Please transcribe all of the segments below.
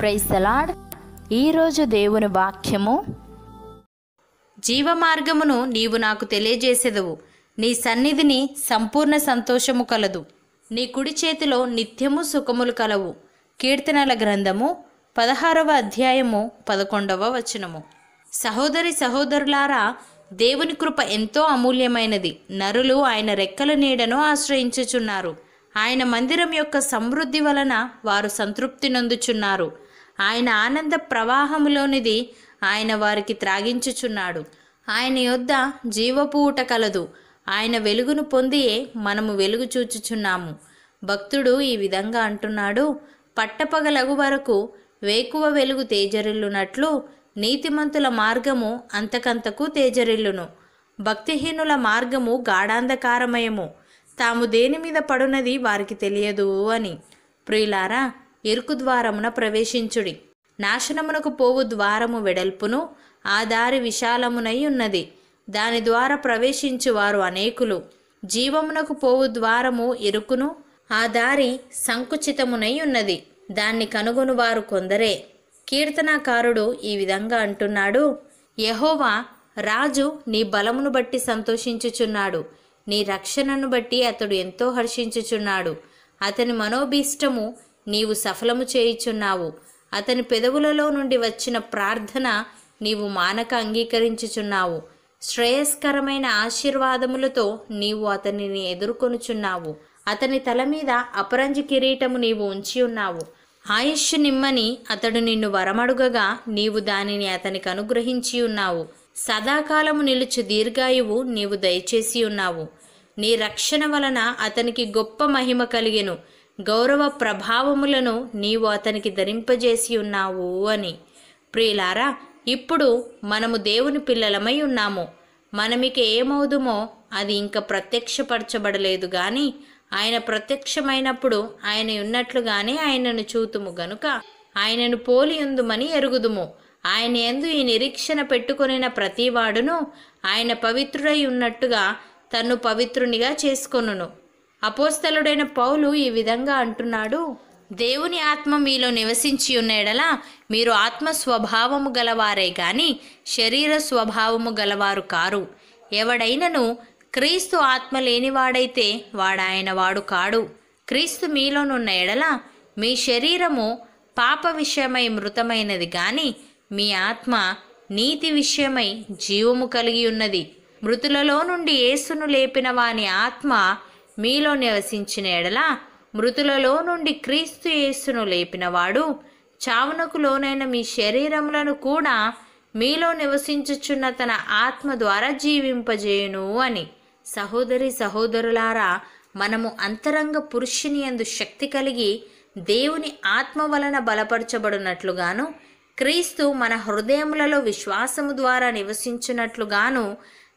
ప్రైసలాడ్ ఈరోజు దేవుని వాక్యము జీవమార్గమును నీవు నాకు తెలియజేసేదవు నీ సన్నిధిని సంపూర్ణ సంతోషము కలదు నీ కుడి చేతిలో నిత్యము సుఖములు కలవు కీర్తనల గ్రంథము పదహారవ అధ్యాయము పదకొండవ వచనము సహోదరి సహోదరులారా దేవుని కృప ఎంతో అమూల్యమైనది నరులు ఆయన రెక్కల నీడను ఆశ్రయించుచున్నారు ఆయన మందిరం యొక్క సమృద్ధి వలన వారు సంతృప్తి నొందుచున్నారు ఆయన ఆనంద ప్రవాహములోనిది ఆయన వారికి త్రాగించుచున్నాడు ఆయన యొద్ద జీవపు ఊట కలదు ఆయన వెలుగును పొందియే మనము వెలుగు చూచుచున్నాము భక్తుడు ఈ విధంగా అంటున్నాడు పట్టపగలగు వరకు వేకువ వెలుగు తేజరిల్లునట్లు నీతిమంతుల మార్గము అంతకంతకు తేజరిల్లును భక్తిహీనుల మార్గము గాఢాంధకారమయము తాము దేని మీద పడునది వారికి తెలియదు అని ప్రియులారా ఇరుకు ద్వారమున ప్రవేశించుడి నాశనమునకు పోవు ద్వారము వెడల్పును ఆ దారి విశాలమునై ఉన్నది దాని ద్వారా ప్రవేశించువారు అనేకులు జీవమునకు పోవు ద్వారము ఇరుకును ఆ దారి సంకుచితమునై ఉన్నది దాన్ని కనుగొనువారు కొందరే కీర్తనాకారుడు ఈ విధంగా అంటున్నాడు యహోవా రాజు నీ బలమును బట్టి సంతోషించుచున్నాడు నీ రక్షణను బట్టి అతడు ఎంతో హర్షించుచున్నాడు అతని మనోభీష్టము నీవు సఫలము చేయుచున్నావు అతని పెదవులలో నుండి వచ్చిన ప్రార్థన నీవు మానక అంగీకరించుచున్నావు శ్రేయస్కరమైన ఆశీర్వాదములతో నీవు అతనిని ఎదుర్కొనుచున్నావు అతని తల మీద అపరంజి కిరీటము నీవు ఉంచి ఉన్నావు ఆయుష్ నిమ్మని అతడు నిన్ను వరమడుగగా నీవు దానిని అతనికి అనుగ్రహించి ఉన్నావు సదాకాలము నిలుచు దీర్ఘాయువు నీవు దయచేసి ఉన్నావు నీ రక్షణ వలన అతనికి గొప్ప మహిమ కలిగెను గౌరవ ప్రభావములను నీవు అతనికి ధరింపజేసి ఉన్నావు అని ప్రియులారా ఇప్పుడు మనము దేవుని పిల్లలమై ఉన్నాము మనమిక ఏమవుదుమో అది ఇంకా ప్రత్యక్షపరచబడలేదు కానీ ఆయన ప్రత్యక్షమైనప్పుడు ఆయన ఉన్నట్లుగానే ఆయనను చూతుము గనుక ఆయనను పోలియుందుమని ఎరుగుదుము ఆయన ఎందు ఈ నిరీక్షణ పెట్టుకొనిన ప్రతివాడును ఆయన పవిత్రుడై ఉన్నట్టుగా తన్ను పవిత్రునిగా చేసుకొనును అపోస్తలుడైన పౌలు ఈ విధంగా అంటున్నాడు దేవుని ఆత్మ మీలో నివసించి ఉన్న ఎడల మీరు ఆత్మ స్వభావము గలవారే గాని శరీర స్వభావము గలవారు కారు ఎవడైనను క్రీస్తు ఆత్మ లేనివాడైతే వాడాయన వాడు కాడు క్రీస్తు మీలోనున్న ఎడల మీ శరీరము పాప విషయమై మృతమైనది కానీ మీ ఆత్మ నీతి విషయమై జీవము కలిగి ఉన్నది మృతులలో నుండి యేసును లేపిన వాని ఆత్మ మీలో నివసించిన ఎడల మృతులలో నుండి క్రీస్తు యేసును లేపినవాడు చావునకు లోనైన మీ శరీరములను కూడా మీలో నివసించుచున్న తన ఆత్మ ద్వారా జీవింపజేయును అని సహోదరి సహోదరులారా మనము అంతరంగ పురుషుని ఎందు శక్తి కలిగి దేవుని ఆత్మ వలన బలపరచబడినట్లుగాను క్రీస్తు మన హృదయములలో విశ్వాసము ద్వారా నివసించినట్లుగాను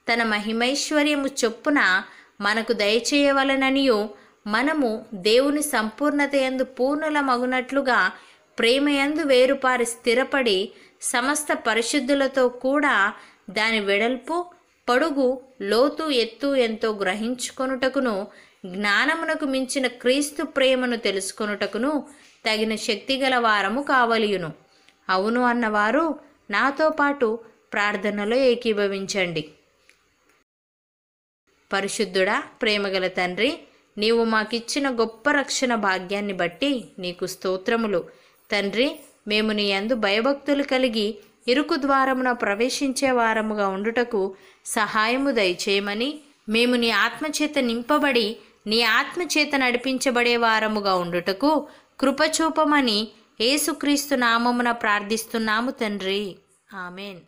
తన మహిమైశ్వర్యము చొప్పున మనకు దయచేయవలననియు మనము దేవుని సంపూర్ణత ఎందు పూర్ణుల మగునట్లుగా ప్రేమయందు వేరుపారి స్థిరపడి సమస్త పరిశుద్ధులతో కూడా దాని వెడల్పు పొడుగు లోతు ఎత్తు ఎంతో గ్రహించుకొనుటకును జ్ఞానమునకు మించిన క్రీస్తు ప్రేమను తెలుసుకొనుటకును తగిన శక్తి గల వారము కావలియును అవును అన్నవారు నాతో పాటు ప్రార్థనలో ఏకీభవించండి పరిశుద్ధుడా ప్రేమగల తండ్రి నీవు మాకిచ్చిన గొప్ప రక్షణ భాగ్యాన్ని బట్టి నీకు స్తోత్రములు తండ్రి మేము నీ అందు భయభక్తులు కలిగి ఇరుకు ద్వారమున ప్రవేశించే వారముగా ఉండుటకు సహాయము దయచేయమని మేము నీ ఆత్మచేత నింపబడి నీ ఆత్మచేత నడిపించబడే వారముగా ఉండుటకు కృపచూపమని ఏసుక్రీస్తు నామమున ప్రార్థిస్తున్నాము తండ్రి ఆమెన్